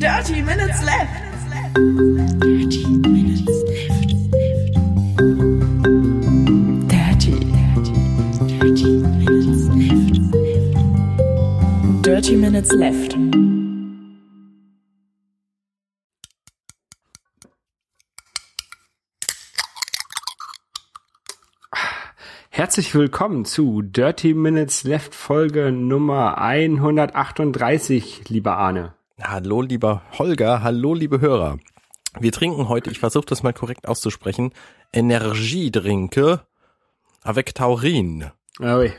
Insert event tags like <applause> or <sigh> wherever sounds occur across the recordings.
Thirty minutes left. Thirty minutes left. Thirty. dirty, minutes left. Thirty minutes left. Herzlich willkommen zu Dirty Minutes Left Folge Nummer 138, lieber Arne. Hallo, lieber Holger, hallo, liebe Hörer. Wir trinken heute, ich versuche das mal korrekt auszusprechen, Energiedrinke avec Taurin. Ah oui.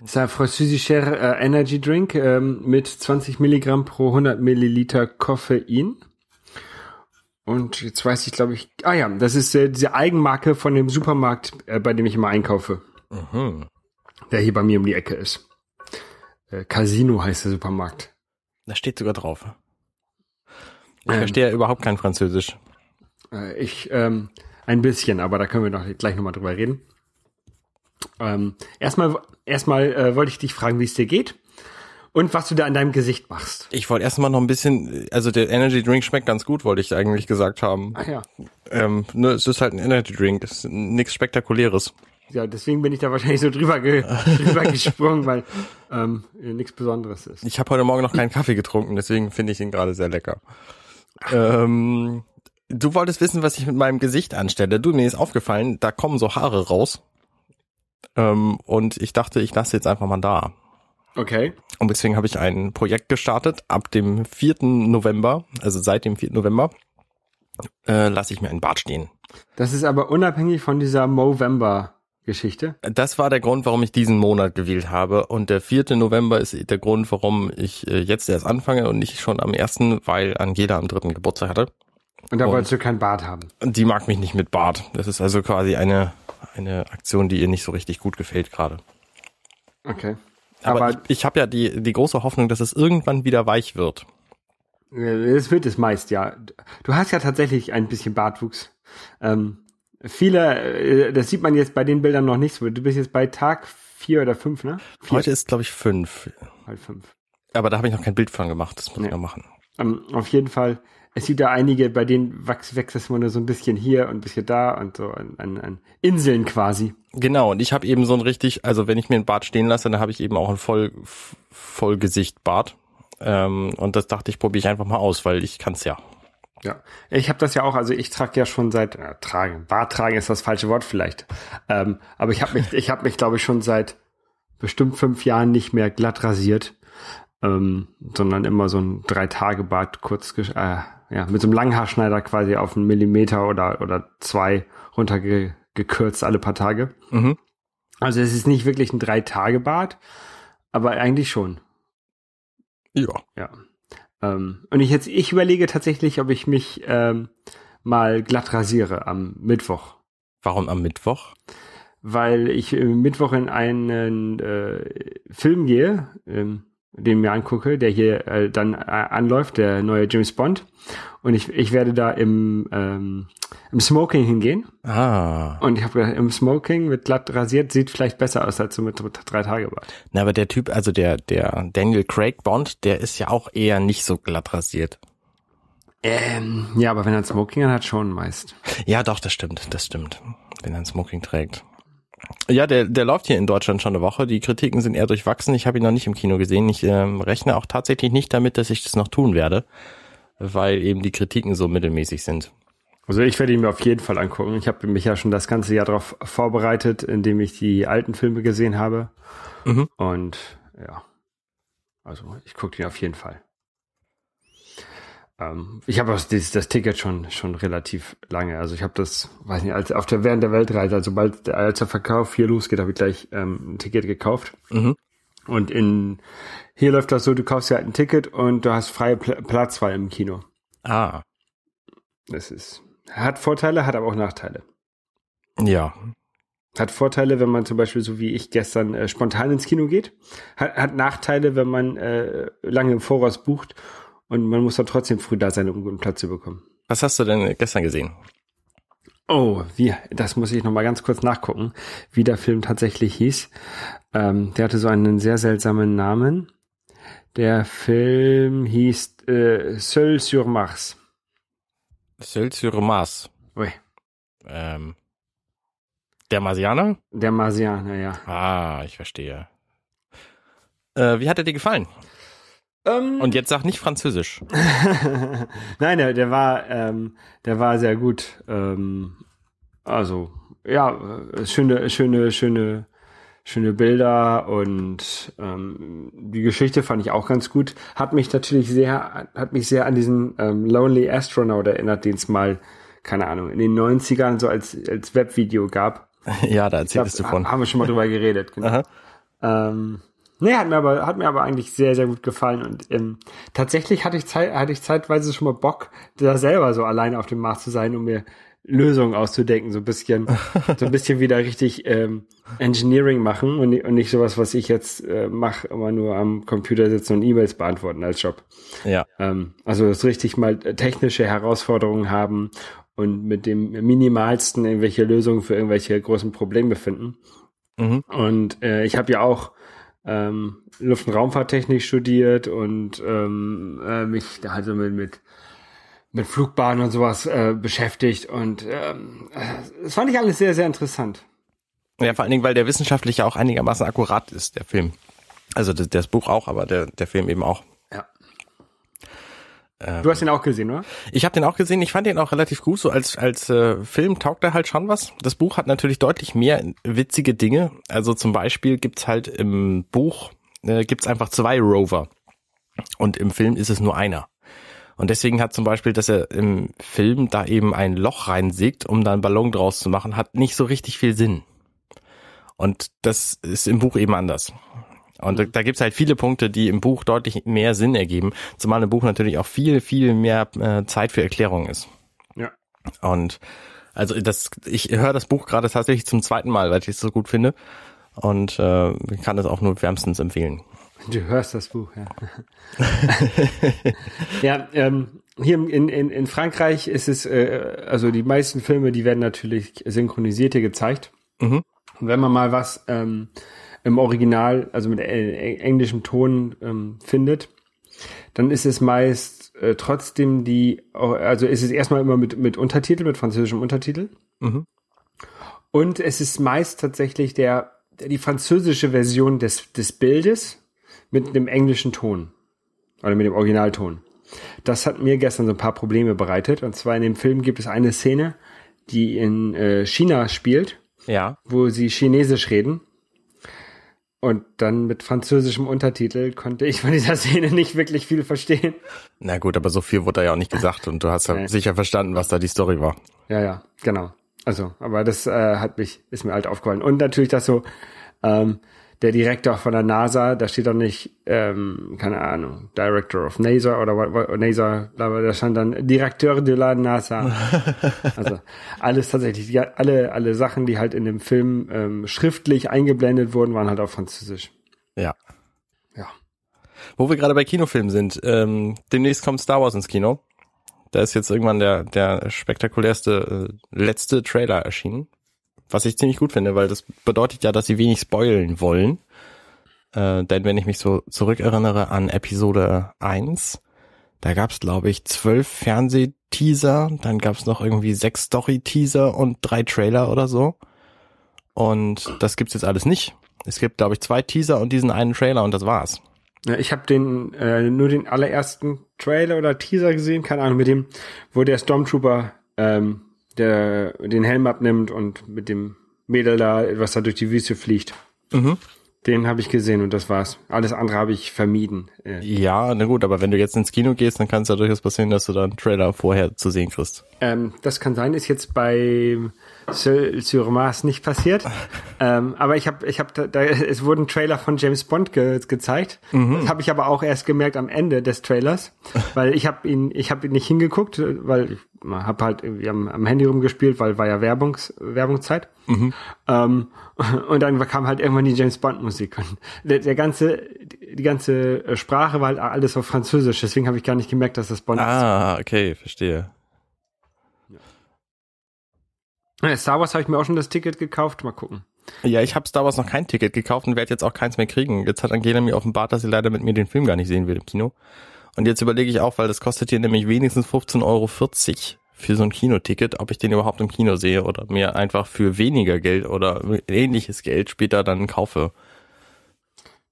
Das ist ein französischer äh, Energy Drink ähm, mit 20 Milligramm pro 100 Milliliter Koffein. Und jetzt weiß ich, glaube ich, ah ja, das ist äh, diese Eigenmarke von dem Supermarkt, äh, bei dem ich immer einkaufe. Mhm. Der hier bei mir um die Ecke ist. Äh, Casino heißt der Supermarkt. Da steht sogar drauf. Ich ähm, verstehe ja überhaupt kein Französisch. Äh, ich, ähm, ein bisschen, aber da können wir doch gleich nochmal drüber reden. Ähm, erstmal erstmal äh, wollte ich dich fragen, wie es dir geht und was du da an deinem Gesicht machst. Ich wollte erstmal noch ein bisschen, also der Energy Drink schmeckt ganz gut, wollte ich eigentlich gesagt haben. Ach ja. Ähm, ne, es ist halt ein Energy Drink, es ist nichts Spektakuläres. Ja, deswegen bin ich da wahrscheinlich so drüber, ge <laughs> drüber gesprungen, weil ähm, nichts Besonderes ist. Ich habe heute Morgen noch keinen Kaffee getrunken, deswegen finde ich ihn gerade sehr lecker. Ähm, du wolltest wissen, was ich mit meinem Gesicht anstelle. Du, mir ist aufgefallen, da kommen so Haare raus. Ähm, und ich dachte, ich lasse jetzt einfach mal da. Okay. Und deswegen habe ich ein Projekt gestartet. Ab dem 4. November, also seit dem 4. November, äh, lasse ich mir ein Bart stehen. Das ist aber unabhängig von dieser Movember. Geschichte? Das war der Grund, warum ich diesen Monat gewählt habe. Und der 4. November ist der Grund, warum ich äh, jetzt erst anfange und nicht schon am 1., weil Angela am 3. Geburtstag hatte. Und da und wolltest du kein Bart haben. Die mag mich nicht mit Bart. Das ist also quasi eine, eine Aktion, die ihr nicht so richtig gut gefällt gerade. Okay. Aber, aber ich, ich habe ja die, die große Hoffnung, dass es irgendwann wieder weich wird. Äh, es wird es meist, ja. Du hast ja tatsächlich ein bisschen Bartwuchs. Ähm, viele, äh, das sieht man jetzt bei den Bildern noch nicht so. Du bist jetzt bei Tag vier oder fünf, ne? Vier. Heute ist, glaube ich, fünf. Heute fünf. Aber da habe ich noch kein Bild von gemacht. Das muss nee. ich noch machen. Ähm, auf jeden Fall es gibt ja einige, bei denen wächst, wächst das nur so ein bisschen hier und ein bisschen da und so an, an, an Inseln quasi. Genau, und ich habe eben so ein richtig, also wenn ich mir einen Bart stehen lasse, dann habe ich eben auch ein Voll, Vollgesicht-Bart. Ähm, und das dachte ich, probiere ich einfach mal aus, weil ich es ja. Ja, ich habe das ja auch, also ich trage ja schon seit, äh, tragen, Bart tragen ist das falsche Wort vielleicht, ähm, aber ich habe mich, ich habe mich glaube ich schon seit bestimmt fünf Jahren nicht mehr glatt rasiert, ähm, sondern immer so ein Drei-Tage-Bart kurz, äh, ja, mit so einem Langhaarschneider quasi auf einen Millimeter oder, oder zwei runtergekürzt alle paar Tage. Mhm. Also es ist nicht wirklich ein Drei-Tage-Bad, aber eigentlich schon. Ja. Ja. Ähm, und ich jetzt, ich überlege tatsächlich, ob ich mich ähm, mal glatt rasiere am Mittwoch. Warum am Mittwoch? Weil ich äh, Mittwoch in einen äh, Film gehe, ähm, den mir angucke, der hier äh, dann äh, anläuft, der neue James Bond. Und ich, ich werde da im, ähm, im Smoking hingehen. Ah. Und ich habe gedacht, im Smoking mit glatt rasiert sieht vielleicht besser aus als so mit drei Tage Bart. Na, aber der Typ, also der, der Daniel Craig Bond, der ist ja auch eher nicht so glatt rasiert. Ähm, ja, aber wenn er ein Smoking hat, schon meist. Ja, doch, das stimmt, das stimmt. Wenn er ein Smoking trägt. Ja, der, der läuft hier in Deutschland schon eine Woche. Die Kritiken sind eher durchwachsen. Ich habe ihn noch nicht im Kino gesehen. Ich ähm, rechne auch tatsächlich nicht damit, dass ich das noch tun werde, weil eben die Kritiken so mittelmäßig sind. Also ich werde ihn mir auf jeden Fall angucken. Ich habe mich ja schon das ganze Jahr darauf vorbereitet, indem ich die alten Filme gesehen habe. Mhm. Und ja, also ich gucke ihn auf jeden Fall. Ähm, ich habe das, das Ticket schon, schon relativ lange. Also ich habe das, weiß nicht, als auf der während der Weltreise, also bald als der Verkauf hier losgeht, habe ich gleich ähm, ein Ticket gekauft. Mhm. Und in hier läuft das so, du kaufst ja halt ein Ticket und du hast freie Pl Platzwahl im Kino. Ah. Das ist. Hat Vorteile, hat aber auch Nachteile. Ja, hat Vorteile, wenn man zum Beispiel so wie ich gestern äh, spontan ins Kino geht. Hat, hat Nachteile, wenn man äh, lange im Voraus bucht und man muss dann trotzdem früh da sein, um einen guten Platz zu bekommen. Was hast du denn gestern gesehen? Oh, wie, das muss ich nochmal ganz kurz nachgucken, wie der Film tatsächlich hieß. Ähm, der hatte so einen sehr seltsamen Namen. Der Film hieß äh, Seul sur Mars. Seul sur Mars. Ui. Ähm, der Marsianer? Der Marsianer, ja. Ah, ich verstehe. Äh, wie hat er dir gefallen? Ähm, Und jetzt sag nicht Französisch. <laughs> Nein, der, der war, ähm, der war sehr gut. Ähm, also ja, äh, schöne, schöne, schöne, schöne Bilder und ähm, die Geschichte fand ich auch ganz gut. Hat mich natürlich sehr, hat mich sehr an diesen ähm, Lonely Astronaut erinnert, den es mal, keine Ahnung, in den 90ern so als, als Webvideo gab. <laughs> Ja, da erzählst du von. Haben wir schon mal drüber geredet, genau. ähm, Nee, hat mir aber, hat mir aber eigentlich sehr, sehr gut gefallen. Und ähm, tatsächlich hatte ich, Zeit, hatte ich zeitweise schon mal Bock, da selber so alleine auf dem Markt zu sein, um mir Lösungen auszudenken, so ein bisschen, so ein bisschen wieder richtig ähm, Engineering machen und, und nicht sowas, was ich jetzt äh, mache, immer nur am Computer sitzen und E-Mails beantworten als Job. Ja. Ähm, also das richtig mal äh, technische Herausforderungen haben und mit dem minimalsten irgendwelche Lösungen für irgendwelche großen Probleme finden. Mhm. Und äh, ich habe ja auch ähm, Luft- und Raumfahrttechnik studiert und ähm, äh, mich da also mit, mit mit Flugbahnen und sowas äh, beschäftigt und ähm, äh, das fand ich alles sehr, sehr interessant. Ja, vor allen Dingen, weil der wissenschaftlich auch einigermaßen akkurat ist, der Film. Also das, das Buch auch, aber der, der Film eben auch du hast den ähm, auch gesehen, oder? Ich habe den auch gesehen. Ich fand den auch relativ gut. So als als äh, Film taugt er halt schon was. Das Buch hat natürlich deutlich mehr witzige Dinge. Also zum Beispiel gibt's halt im Buch äh, gibt's einfach zwei Rover und im Film ist es nur einer. Und deswegen hat zum Beispiel, dass er im Film da eben ein Loch reinsägt, um da einen Ballon draus zu machen, hat nicht so richtig viel Sinn. Und das ist im Buch eben anders. Und mhm. da, da gibt es halt viele Punkte, die im Buch deutlich mehr Sinn ergeben, zumal im Buch natürlich auch viel, viel mehr äh, Zeit für Erklärung ist. Ja. Und also das, ich höre das Buch gerade tatsächlich zum zweiten Mal, weil ich es so gut finde. Und äh, kann es auch nur wärmstens empfehlen. Du hörst das Buch, ja. <laughs> ja, ähm, hier in, in, in Frankreich ist es, äh, also die meisten Filme, die werden natürlich synchronisiert hier gezeigt. Mhm. Und wenn man mal was ähm, im Original, also mit äh, englischem Ton ähm, findet, dann ist es meist äh, trotzdem die, also ist es erstmal immer mit, mit Untertitel, mit französischem Untertitel. Mhm. Und es ist meist tatsächlich der, der, die französische Version des, des Bildes mit einem englischen Ton oder mit dem Originalton. Das hat mir gestern so ein paar Probleme bereitet. Und zwar in dem Film gibt es eine Szene, die in äh, China spielt, ja. wo sie Chinesisch reden und dann mit französischem Untertitel konnte ich von dieser <laughs> Szene nicht wirklich viel verstehen. Na gut, aber so viel wurde da ja auch nicht <laughs> gesagt und du hast ja nee. sicher verstanden, was da die Story war. Ja, ja, genau. Also, aber das äh, hat mich, ist mir alt aufgefallen. Und natürlich, dass so ähm, der Direktor von der NASA, da steht doch nicht, ähm, keine Ahnung, Director of NASA oder what, what, NASA, da stand dann Direkteur de la NASA. <laughs> also alles tatsächlich, die, alle, alle Sachen, die halt in dem Film ähm, schriftlich eingeblendet wurden, waren halt auf Französisch. Ja. Ja. Wo wir gerade bei Kinofilmen sind, ähm, demnächst kommt Star Wars ins Kino. Da ist jetzt irgendwann der, der spektakulärste äh, letzte Trailer erschienen. Was ich ziemlich gut finde, weil das bedeutet ja, dass sie wenig spoilen wollen. Äh, denn wenn ich mich so zurückerinnere an Episode 1, da gab es, glaube ich, zwölf Fernsehteaser, dann gab es noch irgendwie sechs Story-Teaser und drei Trailer oder so. Und das gibt's jetzt alles nicht. Es gibt, glaube ich, zwei Teaser und diesen einen Trailer und das war's. Ja, ich habe den äh, nur den allerersten Trailer oder Teaser gesehen, keine Ahnung, mit dem, wo der Stormtrooper ähm, der den Helm abnimmt und mit dem Mädel da, was da durch die Wüste fliegt. Mhm. Den habe ich gesehen und das war's. Alles andere habe ich vermieden. Äh. Ja, na gut, aber wenn du jetzt ins Kino gehst, dann kann es ja durchaus passieren, dass du da einen Trailer vorher zu sehen kriegst. Ähm, das kann sein, ist jetzt bei Sur Mars nicht passiert. <laughs> ähm, aber ich habe, ich hab da, da, es wurden Trailer von James Bond ge gezeigt. Mhm. Das habe ich aber auch erst gemerkt am Ende des Trailers, <laughs> weil ich habe ihn, ich habe ihn nicht hingeguckt, weil man hab halt irgendwie am, am, Handy rumgespielt, weil war ja Werbungs, Werbungszeit. Mhm. Ähm, <laughs> und dann kam halt irgendwann die James Bond Musik und der, der, ganze die ganze Sprache war halt alles auf Französisch, deswegen habe ich gar nicht gemerkt, dass das Bond ah, ist. Ah, okay, verstehe. Star Wars habe ich mir auch schon das Ticket gekauft, mal gucken. Ja, ich habe Star Wars noch kein Ticket gekauft und werde jetzt auch keins mehr kriegen. Jetzt hat Angela mir offenbart, dass sie leider mit mir den Film gar nicht sehen will im Kino. Und jetzt überlege ich auch, weil das kostet hier nämlich wenigstens 15,40 Euro für so ein Kinoticket, ob ich den überhaupt im Kino sehe oder mir einfach für weniger Geld oder ähnliches Geld später dann kaufe.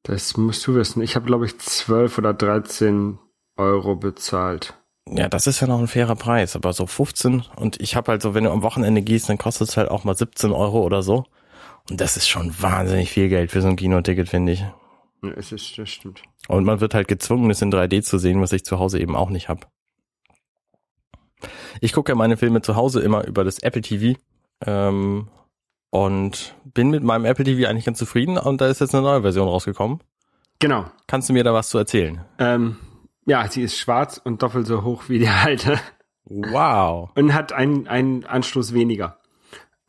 Das musst du wissen. Ich habe, glaube ich, 12 oder 13 Euro bezahlt. Ja, das ist ja noch ein fairer Preis, aber so 15 und ich habe halt so, wenn du am Wochenende gehst, dann kostet es halt auch mal 17 Euro oder so. Und das ist schon wahnsinnig viel Geld für so ein Kinoticket, finde ich. Es ist, das stimmt. Und man wird halt gezwungen, es in 3D zu sehen, was ich zu Hause eben auch nicht habe. Ich gucke ja meine Filme zu Hause immer über das Apple TV ähm, und bin mit meinem Apple TV eigentlich ganz zufrieden und da ist jetzt eine neue Version rausgekommen. Genau. Kannst du mir da was zu erzählen? Ähm, ja, sie ist schwarz und doppelt so hoch wie die alte. Wow. Und hat einen, einen Anschluss weniger.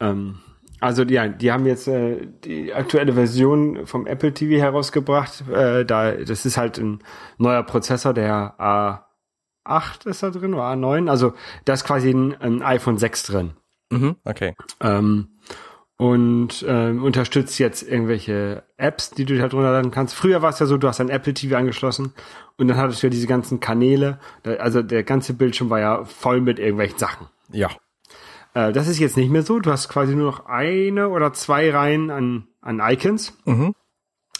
Ähm, also ja, die haben jetzt äh, die aktuelle Version vom Apple TV herausgebracht. Äh, da, das ist halt ein neuer Prozessor, der A8 ist da drin oder A9. Also da ist quasi ein, ein iPhone 6 drin. Mhm, okay. Ähm, und ähm, unterstützt jetzt irgendwelche Apps, die du halt runterladen kannst. Früher war es ja so, du hast ein Apple TV angeschlossen und dann hattest du ja diese ganzen Kanäle. Also der ganze Bildschirm war ja voll mit irgendwelchen Sachen. Ja. Äh, das ist jetzt nicht mehr so. Du hast quasi nur noch eine oder zwei Reihen an, an Icons. Mhm.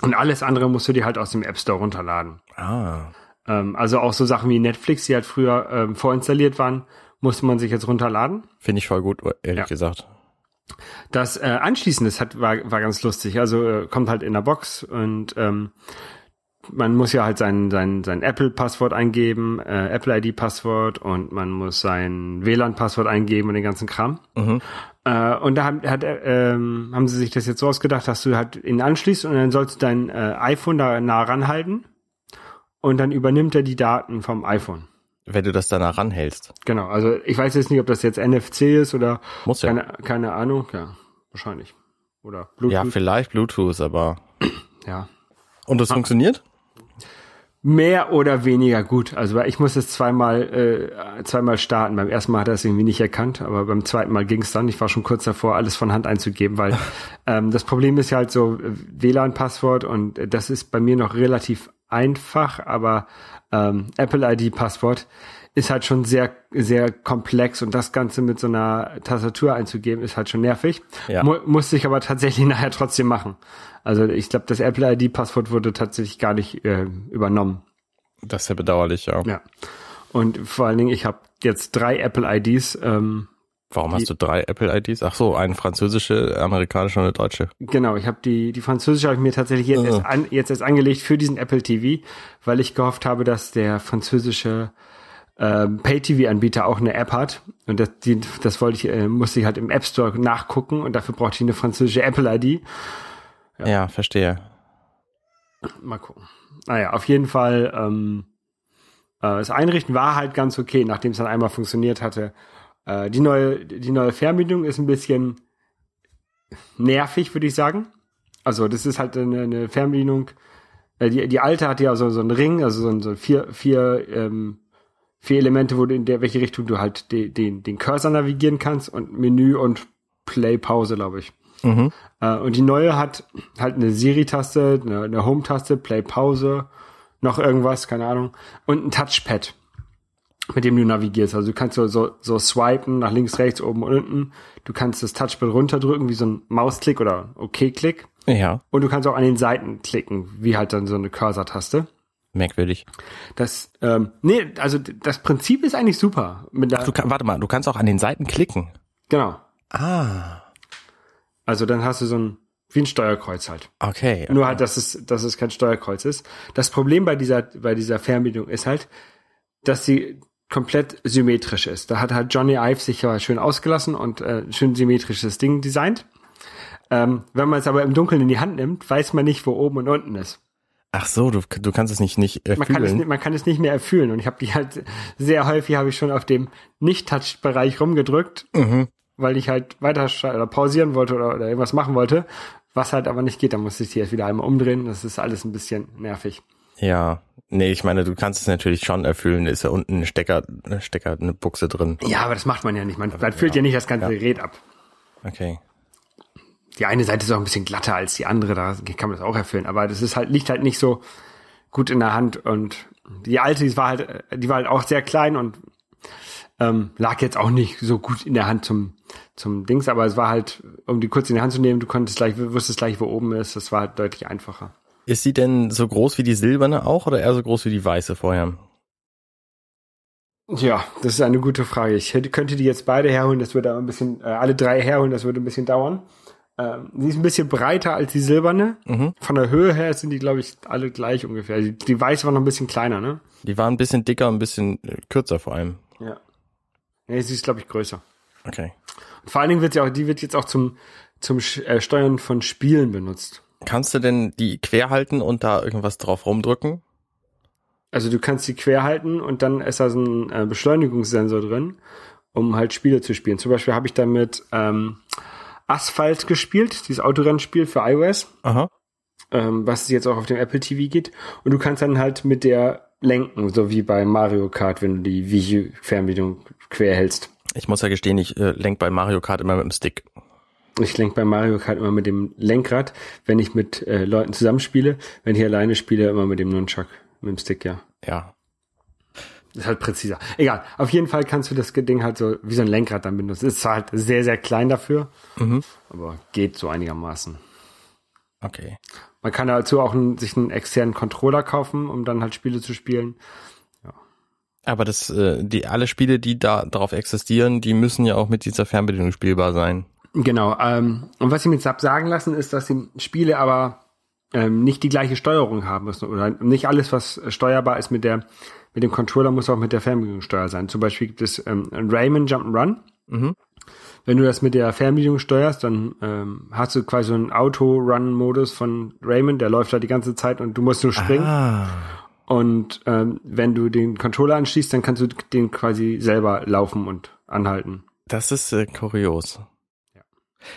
Und alles andere musst du dir halt aus dem App Store runterladen. Ah. Ähm, also auch so Sachen wie Netflix, die halt früher ähm, vorinstalliert waren, musste man sich jetzt runterladen. Finde ich voll gut, ehrlich ja. gesagt. Das äh, anschließendes hat, war, war ganz lustig. Also äh, kommt halt in der Box und ähm, man muss ja halt sein, sein, sein Apple-Passwort eingeben, äh, Apple-ID-Passwort und man muss sein WLAN-Passwort eingeben und den ganzen Kram. Mhm. Äh, und da haben, hat, ähm, haben sie sich das jetzt so ausgedacht, dass du halt ihn anschließt und dann sollst du dein äh, iPhone da nah ranhalten und dann übernimmt er die Daten vom iPhone. Wenn du das danach ranhältst. Genau, also ich weiß jetzt nicht, ob das jetzt NFC ist oder muss ja. keine, keine Ahnung, ja, wahrscheinlich. Oder Bluetooth. Ja, vielleicht Bluetooth, aber. ja. Und das ah. funktioniert? mehr oder weniger gut. Also ich musste es zweimal, äh, zweimal starten. Beim ersten Mal hat er es irgendwie nicht erkannt, aber beim zweiten Mal ging es dann. Ich war schon kurz davor, alles von Hand einzugeben, weil <laughs> ähm, das Problem ist ja halt so WLAN-Passwort und das ist bei mir noch relativ einfach, aber ähm, Apple-ID-Passwort ist halt schon sehr, sehr komplex und das Ganze mit so einer Tastatur einzugeben, ist halt schon nervig. Ja. Mu musste ich aber tatsächlich <laughs> nachher trotzdem machen. Also ich glaube, das Apple ID-Passwort wurde tatsächlich gar nicht äh, übernommen. Das ist ja bedauerlich, ja. Ja. Und vor allen Dingen, ich habe jetzt drei Apple IDs. Ähm, Warum die, hast du drei Apple IDs? Ach so, eine französische, amerikanische und eine deutsche. Genau, ich habe die die französische habe ich mir tatsächlich jetzt, oh. erst an, jetzt erst angelegt für diesen Apple TV, weil ich gehofft habe, dass der französische äh, Pay-TV-Anbieter auch eine App hat. Und das, die, das wollte ich, äh, musste ich halt im App Store nachgucken und dafür brauchte ich eine französische Apple-ID. Ja. ja. verstehe. Mal gucken. Naja, auf jeden Fall, ähm, äh, das Einrichten war halt ganz okay, nachdem es dann einmal funktioniert hatte. Äh, die, neue, die neue Fernbedienung ist ein bisschen nervig, würde ich sagen. Also, das ist halt eine, eine Fernbedienung. Äh, die, die alte hat ja so, so einen Ring, also so, so vier, vier ähm, vier Elemente, wo du in der welche Richtung du halt de, den, den Cursor navigieren kannst und Menü und Play Pause, glaube ich. Mhm. Äh, und die neue hat halt eine Siri-Taste, eine, eine Home-Taste, Play Pause, noch irgendwas, keine Ahnung, und ein Touchpad, mit dem du navigierst. Also du kannst so, so, so swipen nach links, rechts, oben und unten. Du kannst das Touchpad runterdrücken, wie so ein Mausklick oder OK-Klick. Okay ja. Und du kannst auch an den Seiten klicken, wie halt dann so eine Cursor-Taste merkwürdig. Das, ähm, nee, also das Prinzip ist eigentlich super. Ach, du kann, warte mal, du kannst auch an den Seiten klicken. Genau. Ah. Also dann hast du so ein, wie ein Steuerkreuz halt. Okay. okay. Nur halt, dass es, dass es kein Steuerkreuz ist. Das Problem bei dieser, bei dieser Fernbedienung ist halt, dass sie komplett symmetrisch ist. Da hat halt Johnny Ive sich ja schön ausgelassen und äh, schön symmetrisches Ding designt. Ähm, wenn man es aber im Dunkeln in die Hand nimmt, weiß man nicht, wo oben und unten ist. Ach so, du, du kannst es nicht nicht erfüllen. Man kann es, nicht, man kann es nicht mehr erfüllen und ich habe die halt sehr häufig habe ich schon auf dem Nicht-Touch-Bereich rumgedrückt, mhm. weil ich halt weiter oder pausieren wollte oder, oder irgendwas machen wollte, was halt aber nicht geht. Dann muss ich die jetzt wieder einmal umdrehen. Das ist alles ein bisschen nervig. Ja, nee, ich meine, du kannst es natürlich schon erfüllen. Da ist ja unten ein Stecker, ein Stecker, eine Buchse drin. Ja, aber das macht man ja nicht. Man, man ja, fühlt ja nicht das ganze ja. Gerät ab. Okay die eine Seite ist auch ein bisschen glatter als die andere, da kann man das auch erfüllen, aber das ist halt, liegt halt nicht so gut in der Hand und die alte, die war halt, die war halt auch sehr klein und ähm, lag jetzt auch nicht so gut in der Hand zum, zum Dings, aber es war halt, um die kurz in die Hand zu nehmen, du konntest gleich, wusstest gleich, wo oben ist, das war halt deutlich einfacher. Ist sie denn so groß wie die silberne auch oder eher so groß wie die weiße vorher? Ja, das ist eine gute Frage. Ich hätte, könnte die jetzt beide herholen, das würde ein bisschen, äh, alle drei herholen, das würde ein bisschen dauern. Ähm, die ist ein bisschen breiter als die silberne. Mhm. Von der Höhe her sind die, glaube ich, alle gleich ungefähr. Die, die weiße war noch ein bisschen kleiner, ne? Die war ein bisschen dicker, und ein bisschen äh, kürzer vor allem. Ja. Nee, sie ist, glaube ich, größer. Okay. Und vor allen Dingen wird sie auch, die wird jetzt auch zum, zum äh, Steuern von Spielen benutzt. Kannst du denn die quer halten und da irgendwas drauf rumdrücken? Also du kannst die quer halten und dann ist da so ein äh, Beschleunigungssensor drin, um halt Spiele zu spielen. Zum Beispiel habe ich damit ähm, Asphalt gespielt, dieses Autorennspiel für iOS. Aha. Ähm, was jetzt auch auf dem Apple TV geht. Und du kannst dann halt mit der lenken, so wie bei Mario Kart, wenn du die Wii-Fernbedienung quer hältst. Ich muss ja gestehen, ich äh, lenk bei Mario Kart immer mit dem Stick. Ich lenke bei Mario Kart immer mit dem Lenkrad, wenn ich mit äh, Leuten zusammenspiele. Wenn ich alleine spiele, immer mit dem Nunchuck, mit dem Stick, ja. Ja, ist halt präziser. Egal. Auf jeden Fall kannst du das Ding halt so wie so ein Lenkrad dann benutzen. Ist halt sehr, sehr klein dafür. Mhm. Aber geht so einigermaßen. Okay. Man kann dazu auch einen, sich einen externen Controller kaufen, um dann halt Spiele zu spielen. Ja. Aber das, äh, die, alle Spiele, die da drauf existieren, die müssen ja auch mit dieser Fernbedienung spielbar sein. Genau. Ähm, und was sie mit SAP sagen lassen, ist, dass die Spiele aber ähm, nicht die gleiche Steuerung haben müssen oder nicht alles, was steuerbar ist mit der mit dem Controller muss auch mit der Fernbedienungssteuer sein. Zum Beispiel gibt es ähm, Rayman Jump'n'Run. Mhm. Wenn du das mit der Fernbedienung steuerst, dann ähm, hast du quasi so einen Auto-Run-Modus von Rayman, der läuft da die ganze Zeit und du musst nur springen. Ah. Und ähm, wenn du den Controller anschließt, dann kannst du den quasi selber laufen und anhalten. Das ist äh, kurios.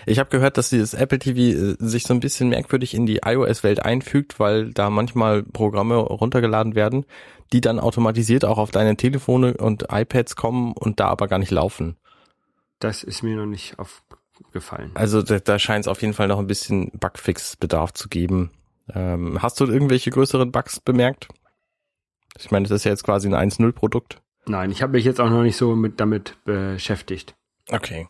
Ich habe gehört, dass dieses Apple TV äh, sich so ein bisschen merkwürdig in die iOS-Welt einfügt, weil da manchmal Programme runtergeladen werden, die dann automatisiert auch auf deine Telefone und iPads kommen und da aber gar nicht laufen. Das ist mir noch nicht aufgefallen. Also da, da scheint es auf jeden Fall noch ein bisschen Bugfix-Bedarf zu geben. Ähm, hast du irgendwelche größeren Bugs bemerkt? Ich meine, das ist ja jetzt quasi ein 1.0-Produkt. Nein, ich habe mich jetzt auch noch nicht so mit, damit beschäftigt. Okay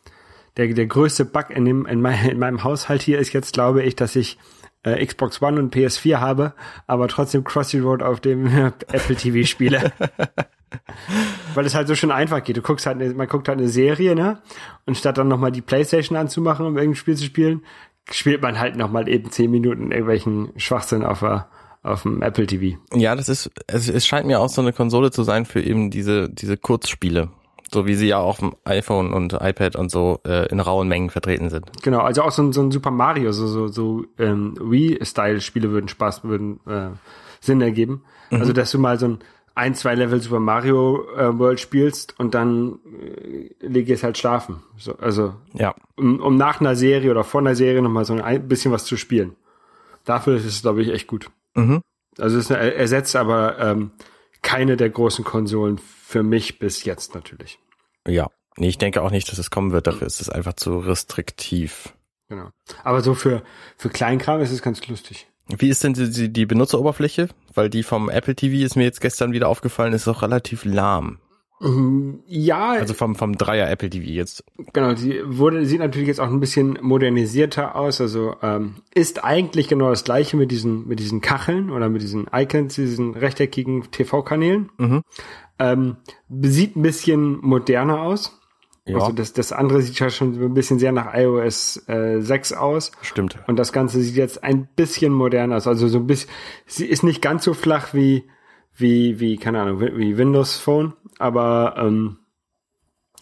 der, der größte Bug in, dem, in, mein, in meinem Haushalt hier ist jetzt, glaube ich, dass ich äh, Xbox One und PS4 habe, aber trotzdem Crossy Road auf dem äh, Apple TV spiele. <laughs> Weil es halt so schön einfach geht. Du guckst halt, ne, man guckt halt eine Serie, ne? Und statt dann nochmal die Playstation anzumachen, um irgendein Spiel zu spielen, spielt man halt nochmal eben zehn Minuten irgendwelchen Schwachsinn auf der, auf dem Apple TV. Ja, das ist, es, es scheint mir auch so eine Konsole zu sein für eben diese, diese Kurzspiele. So wie sie ja auch im iPhone und iPad und so äh, in rauen Mengen vertreten sind. Genau, also auch so ein, so ein Super Mario, so, so, so ähm, Wii-Style-Spiele würden Spaß, würden äh, Sinn ergeben. Mhm. Also, dass du mal so ein ein, zwei Level Super Mario äh, World spielst und dann äh, lege es halt schlafen. So, also, ja. um, um nach einer Serie oder vor einer Serie nochmal so ein bisschen was zu spielen. Dafür ist es, glaube ich, echt gut. Mhm. Also es ersetzt aber ähm, keine der großen Konsolen für mich bis jetzt natürlich. Ja, ich denke auch nicht, dass es kommen wird. Dafür ist es einfach zu restriktiv. Genau. Aber so für, für Kleinkram ist es ganz lustig. Wie ist denn die, die Benutzeroberfläche? Weil die vom Apple TV ist mir jetzt gestern wieder aufgefallen, ist auch relativ lahm. Ja. Also vom, vom Dreier Apple TV jetzt. Genau, sie wurde, sieht natürlich jetzt auch ein bisschen modernisierter aus. Also ähm, ist eigentlich genau das gleiche mit diesen, mit diesen Kacheln oder mit diesen Icons, diesen rechteckigen TV-Kanälen. Mhm. Ähm, sieht ein bisschen moderner aus. Ja. Also das, das andere sieht ja halt schon ein bisschen sehr nach iOS äh, 6 aus. Stimmt. Und das Ganze sieht jetzt ein bisschen moderner aus. Also so ein bisschen, sie ist nicht ganz so flach wie wie, wie, keine Ahnung, wie Windows Phone, aber ähm,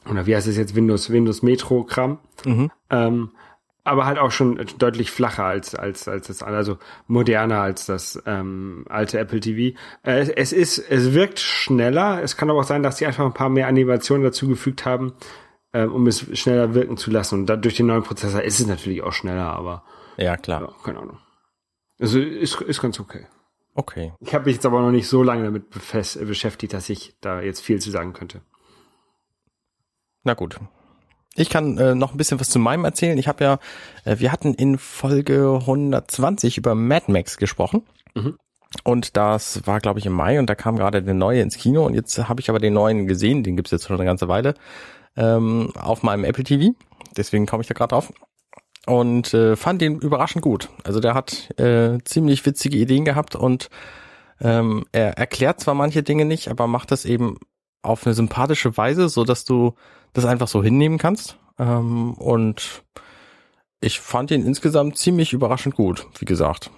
oder wie heißt es jetzt Windows Windows Metro Kram. Mhm. Ähm, aber halt auch schon deutlich flacher als als als das also moderner als das ähm, alte Apple TV. Äh, es ist es wirkt schneller. Es kann aber auch sein, dass sie einfach ein paar mehr Animationen dazugefügt haben, äh, um es schneller wirken zu lassen. Und da, durch den neuen Prozessor ist es natürlich auch schneller, aber ja klar, ja, keine Ahnung. Also ist ist ganz okay. Okay. Ich habe mich jetzt aber noch nicht so lange damit äh, beschäftigt, dass ich da jetzt viel zu sagen könnte. Na gut. Ich kann äh, noch ein bisschen was zu meinem erzählen. Ich habe ja, äh, wir hatten in Folge 120 über Mad Max gesprochen. Mhm. Und das war, glaube ich, im Mai und da kam gerade der neue ins Kino und jetzt habe ich aber den neuen gesehen, den gibt's jetzt schon eine ganze Weile, ähm, auf meinem Apple TV. Deswegen komme ich da gerade drauf und äh, fand den überraschend gut. Also der hat äh, ziemlich witzige Ideen gehabt und ähm, er erklärt zwar manche Dinge nicht, aber macht das eben auf eine sympathische Weise, so dass du das einfach so hinnehmen kannst. Ähm, und ich fand ihn insgesamt ziemlich überraschend gut, wie gesagt.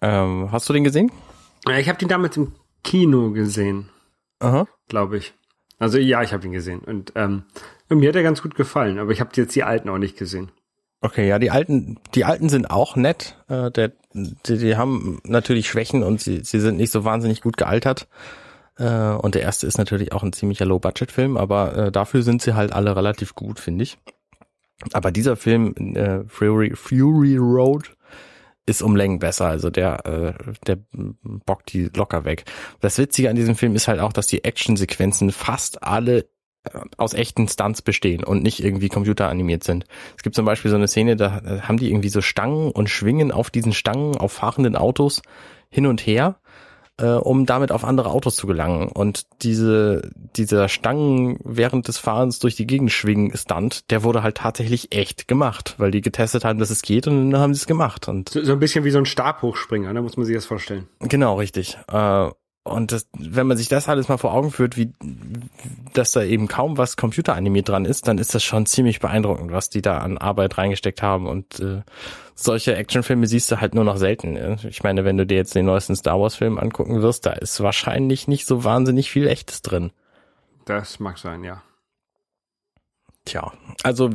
Ähm, hast du den gesehen? Ja, ich habe den damals im Kino gesehen, glaube ich. Also ja, ich habe ihn gesehen und ähm, mir hat er ganz gut gefallen, aber ich habe jetzt die alten auch nicht gesehen. Okay, ja, die alten, die alten sind auch nett. Äh, der, die, die haben natürlich Schwächen und sie, sie sind nicht so wahnsinnig gut gealtert. Äh, und der erste ist natürlich auch ein ziemlicher Low-Budget-Film, aber äh, dafür sind sie halt alle relativ gut, finde ich. Aber dieser Film äh, Fury, Fury Road ist um Längen besser, also der äh, der bockt die locker weg. Das Witzige an diesem Film ist halt auch, dass die Actionsequenzen fast alle aus echten Stunts bestehen und nicht irgendwie computeranimiert sind. Es gibt zum Beispiel so eine Szene, da äh, haben die irgendwie so Stangen und schwingen auf diesen Stangen auf fahrenden Autos hin und her, äh, um damit auf andere Autos zu gelangen. Und diese, dieser Stangen während des Fahrens durch die Gegend schwingen Stunt, der wurde halt tatsächlich echt gemacht, weil die getestet haben, dass es geht und dann haben sie es gemacht. Und so, so ein bisschen wie so ein Stab hochspringen, ne? muss man sich das vorstellen. Genau, richtig. Äh, und das, wenn man sich das alles mal vor Augen führt, wie, dass da eben kaum was computeranimiert dran ist, dann ist das schon ziemlich beeindruckend, was die da an Arbeit reingesteckt haben. Und äh, solche Actionfilme siehst du halt nur noch selten. Ich meine, wenn du dir jetzt den neuesten Star Wars-Film angucken wirst, da ist wahrscheinlich nicht so wahnsinnig viel Echtes drin. Das mag sein, ja. Tja, also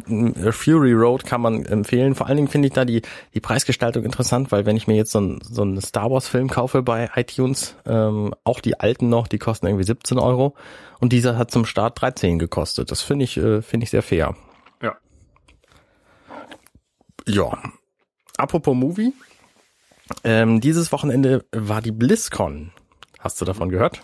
Fury Road kann man empfehlen. Vor allen Dingen finde ich da die, die Preisgestaltung interessant, weil wenn ich mir jetzt so, ein, so einen Star Wars-Film kaufe bei iTunes, ähm, auch die alten noch, die kosten irgendwie 17 Euro und dieser hat zum Start 13 gekostet. Das finde ich, äh, finde ich sehr fair. Ja. Ja. Apropos Movie. Ähm, dieses Wochenende war die BlizzCon. Hast du davon gehört?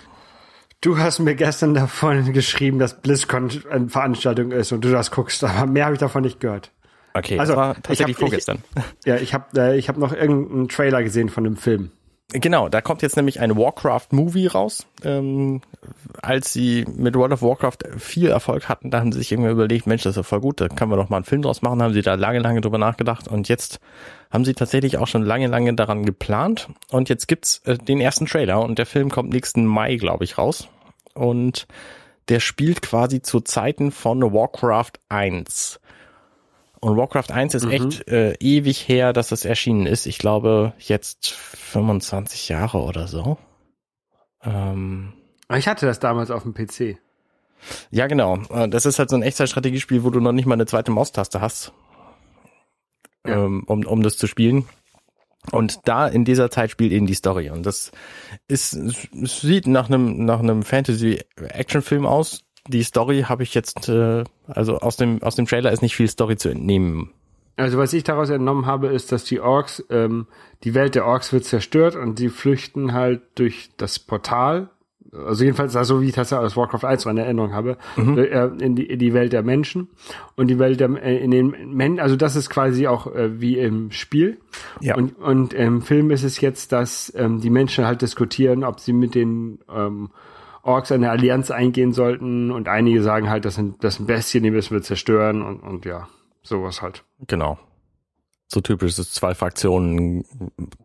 Du hast mir gestern davon geschrieben, dass BlizzCon eine Veranstaltung ist und du das guckst, aber mehr habe ich davon nicht gehört. Okay, also, das war tatsächlich ich hab, vorgestern. Ich, ja, ich habe äh, ich hab noch irgendeinen Trailer gesehen von einem Film. Genau, da kommt jetzt nämlich ein Warcraft-Movie raus. Ähm, als sie mit World of Warcraft viel Erfolg hatten, da haben sie sich irgendwie überlegt, Mensch, das ist ja voll gut, da können wir doch mal einen Film draus machen, haben sie da lange, lange drüber nachgedacht und jetzt haben sie tatsächlich auch schon lange, lange daran geplant und jetzt gibt's äh, den ersten Trailer und der Film kommt nächsten Mai, glaube ich, raus und der spielt quasi zu Zeiten von Warcraft 1. Und Warcraft 1 ist mhm. echt äh, ewig her, dass das erschienen ist. Ich glaube jetzt 25 Jahre oder so. Ähm, ah, ich hatte das damals auf dem PC. Ja, genau. Äh, das ist halt so ein Echtzeitstrategiespiel, wo du noch nicht mal eine zweite Maustaste hast, ja. ähm, um, um das zu spielen. Und da in dieser Zeit spielt eben die Story. Und das ist, sieht nach einem, nach einem Fantasy-Action-Film aus, die Story habe ich jetzt, äh, also aus dem, aus dem Trailer ist nicht viel Story zu entnehmen. Also was ich daraus entnommen habe, ist, dass die Orks, ähm, die Welt der Orks wird zerstört und sie flüchten halt durch das Portal. Also jedenfalls, so wie ich das ja aus Warcraft 1 so in Erinnerung habe, mhm. Äh, in, die, in die Welt der Menschen und die Welt der, äh, in den Men also das ist quasi auch äh, wie im Spiel. Ja. Und, und im Film ist es jetzt, dass ähm, die Menschen halt diskutieren, ob sie mit den ähm, Orks eine Allianz eingehen sollten und einige sagen halt, das sind, das sind Bestien, die müssen wir zerstören und, und ja, sowas halt. Genau. So typisch ist zwei Fraktionen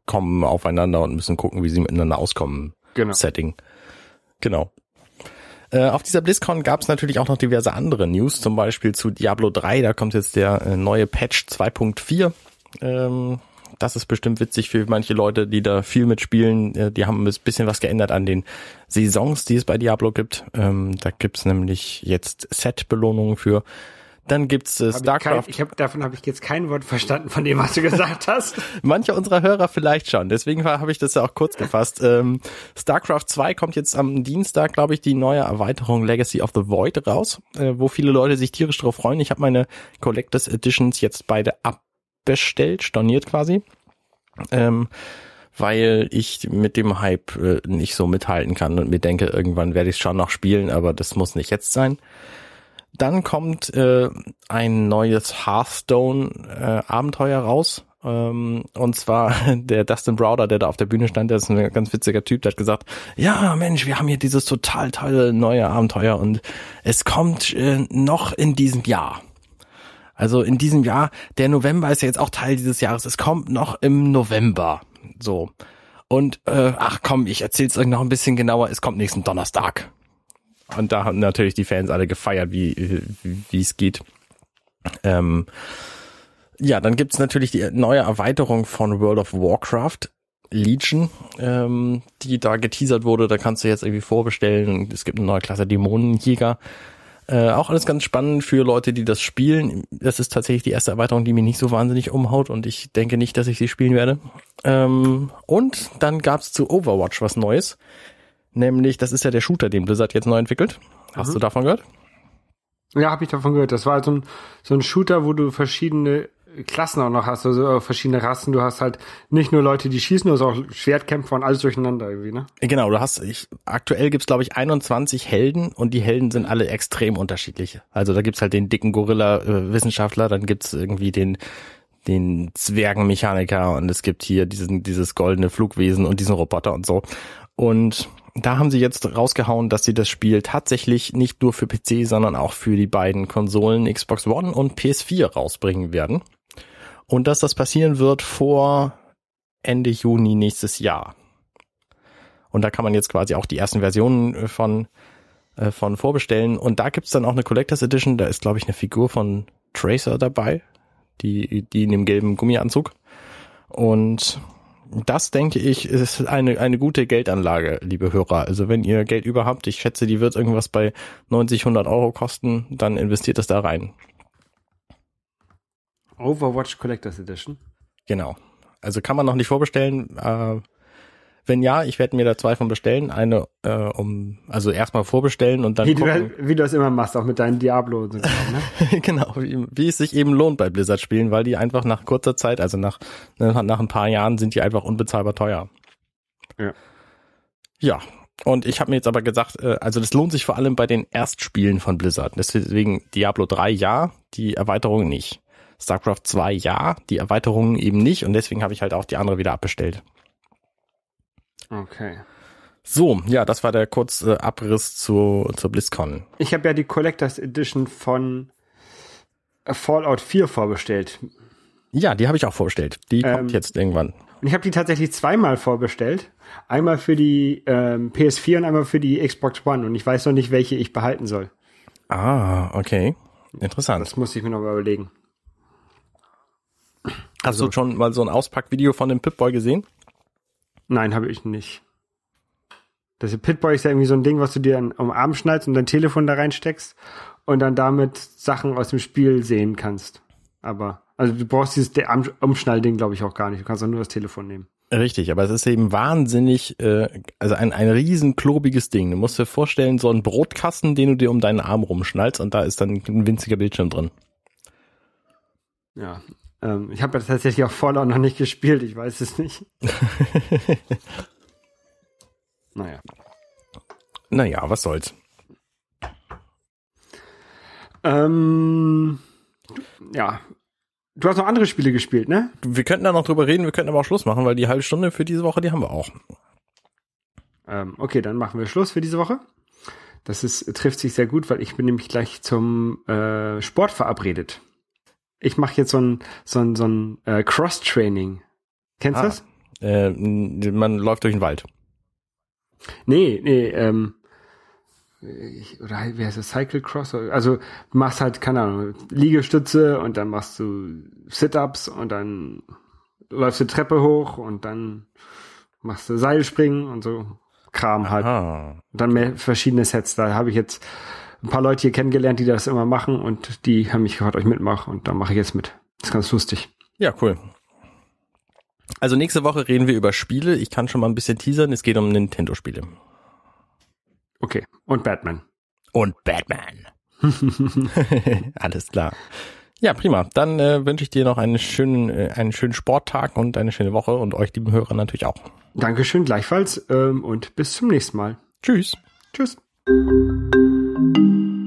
kommen aufeinander und müssen gucken, wie sie miteinander auskommen. Genau. Setting. Genau. Äh, auf dieser BlizzCon gab es natürlich auch noch diverse andere News, zum Beispiel zu Diablo 3, da kommt jetzt der äh, neue Patch 2.4. Ähm, das ist bestimmt witzig für manche Leute, die da viel mitspielen. Äh, die haben ein bisschen was geändert an den Saisons, die es bei Diablo gibt. Ähm, da gibt's nämlich jetzt Set-Belohnungen für. Dann gibt's äh, StarCraft. Ich, kein, ich hab, davon habe ich jetzt kein Wort verstanden von dem, was du gesagt hast. <laughs> Manche unserer Hörer vielleicht schon. Deswegen habe ich das ja auch kurz gefasst. Ähm, StarCraft 2 kommt jetzt am Dienstag, glaube ich, die neue Erweiterung Legacy of the Void raus, äh, wo viele Leute sich tierisch drauf freuen. Ich habe meine Collectors Editions jetzt beide abbestellt, storniert quasi. Ähm, weil ich mit dem Hype äh, nicht so mithalten kann und mir denke, irgendwann werde ich es schon noch spielen, aber das muss nicht jetzt sein. Dann kommt äh, ein neues Hearthstone-Abenteuer äh, raus. Ähm, und zwar <laughs> der Dustin Browder, der da auf der Bühne stand, der ist ein ganz witziger Typ, der hat gesagt, ja Mensch, wir haben hier dieses total tolle neue Abenteuer und es kommt äh, noch in diesem Jahr. Also in diesem Jahr, der November ist ja jetzt auch Teil dieses Jahres, es kommt noch im November. So. Und äh, ach komm, ich erzähl's euch noch ein bisschen genauer, es kommt nächsten Donnerstag. Und da haben natürlich die Fans alle gefeiert, wie wie es geht. Ähm, ja, dann gibt's natürlich die neue Erweiterung von World of Warcraft. Legion, ähm, die da geteasert wurde, da kannst du jetzt irgendwie vorbestellen. Es gibt eine neue Klasse Dämonenjäger. Äh, auch alles ganz spannend für Leute, die das spielen. Das ist tatsächlich die erste Erweiterung, die mich nicht so wahnsinnig umhaut und ich denke nicht, dass ich sie spielen werde. Ähm, und dann gab's zu Overwatch was Neues. Nämlich, das ist ja der Shooter, den Blizzard jetzt neu entwickelt. Hast mhm. du davon gehört? Ja, habe ich davon gehört. Das war so ein, so ein Shooter, wo du verschiedene Klassen auch noch hast, also verschiedene Rassen. Du hast halt nicht nur Leute, die schießen, du hast auch Schwertkämpfer und alles durcheinander irgendwie, ne? Genau, du hast, ich, aktuell gibt's glaube ich 21 Helden und die Helden sind alle extrem unterschiedlich. Also da gibt's halt den dicken Gorilla-Wissenschaftler, äh, dann gibt's irgendwie den den Zwergenmechaniker und es gibt hier diesen, dieses goldene Flugwesen und diesen Roboter und so. Und da haben sie jetzt rausgehauen, dass sie das Spiel tatsächlich nicht nur für PC, sondern auch für die beiden Konsolen Xbox One und PS4 rausbringen werden und dass das passieren wird vor Ende Juni nächstes Jahr. Und da kann man jetzt quasi auch die ersten Versionen äh, von, äh, von vorbestellen. Und da gibt's dann auch eine Collectors Edition. Da ist, glaube ich, eine Figur von Tracer dabei, die, die in dem gelben Gummianzug. Und das, denke ich, ist eine, eine gute Geldanlage, liebe Hörer. Also wenn ihr Geld über habt, ich schätze, die wird irgendwas bei 90, 100 Euro kosten, dann investiert das da rein. Overwatch Collectors Edition. Genau. Also kann man noch nicht vorbestellen. Äh, wenn ja, ich werde mir da zwei von bestellen. Eine äh, um, also erstmal vorbestellen und dann. Wie, gucken. Du, wie du das immer machst, auch mit deinen Diablo und so. Ne? <laughs> genau, wie, wie, es sich eben lohnt bei Blizzard-Spielen, weil die einfach nach kurzer Zeit, also nach, ne, nach ein paar Jahren, sind die einfach unbezahlbar teuer. Ja. Ja. Und ich habe mir jetzt aber gesagt, äh, also das lohnt sich vor allem bei den Erstspielen von Blizzard. Deswegen Diablo 3 ja, die Erweiterung nicht. StarCraft 2 ja, die Erweiterungen eben nicht und deswegen habe ich halt auch die andere wieder abbestellt. Okay. So, ja, das war der kurze äh, Abriss zu, zur BlizzCon. Ich habe ja die Collectors Edition von äh, Fallout 4 vorbestellt. Ja, die habe ich auch vorbestellt. Die ähm, kommt jetzt irgendwann. Und ich habe die tatsächlich zweimal vorbestellt. Einmal für die ähm, PS4 und einmal für die Xbox One. Und ich weiß noch nicht, welche ich behalten soll. Ah, okay. Interessant. Das muss ich mir noch mal überlegen. Hast also. du schon mal so ein Auspackvideo von dem Pitboy gesehen? Nein, habe ich nicht. Das Pitboy ist ja irgendwie so ein Ding, was du dir um den Arm schnallst und dein Telefon da reinsteckst und dann damit Sachen aus dem Spiel sehen kannst. Aber, also du brauchst dieses Umschnallding, glaube ich, auch gar nicht. Du kannst auch nur das Telefon nehmen. Richtig, aber es ist eben wahnsinnig, äh, also ein, ein riesen Ding. Du musst dir vorstellen, so ein Brotkasten, den du dir um deinen Arm rumschnallst und da ist dann ein winziger Bildschirm drin. Ja, ähm, ich habe ja tatsächlich auch Fallout noch nicht gespielt, ich weiß es nicht. <laughs> naja. Naja, was soll's. Ähm, ja. Du hast noch andere Spiele gespielt, ne? Wir könnten da noch drüber reden, wir könnten aber auch Schluss machen, weil die halbe Stunde für diese Woche, die haben wir auch. Ähm, okay, dann machen wir Schluss für diese Woche. Das ist, trifft sich sehr gut, weil ich bin nämlich gleich zum äh, Sport verabredet ich mache jetzt so ein, so ein, so ein äh, Cross-Training. Kennst du ah, das? Äh, man läuft durch den Wald. Nee, nee, ähm, ich, oder wie heißt das, Cycle Cross? Also machst halt, keine Ahnung, Liegestütze und dann machst du Sit-Ups und dann läufst du Treppe hoch und dann machst du Seilspringen und so Kram halt. Aha. Und dann mehr verschiedene Sets. Da habe ich jetzt ein paar Leute hier kennengelernt, die das immer machen und die haben mich gefragt, ob ich mitmache und dann mache ich jetzt mit. Das ist ganz lustig. Ja, cool. Also nächste Woche reden wir über Spiele. Ich kann schon mal ein bisschen teasern. Es geht um Nintendo-Spiele. Okay. Und Batman. Und Batman. <laughs> <laughs> Alles klar. Ja, prima. Dann äh, wünsche ich dir noch einen schönen, äh, einen schönen Sporttag und eine schöne Woche und euch, lieben Hörer, natürlich auch. Dankeschön, gleichfalls ähm, und bis zum nächsten Mal. Tschüss. Tschüss. thank you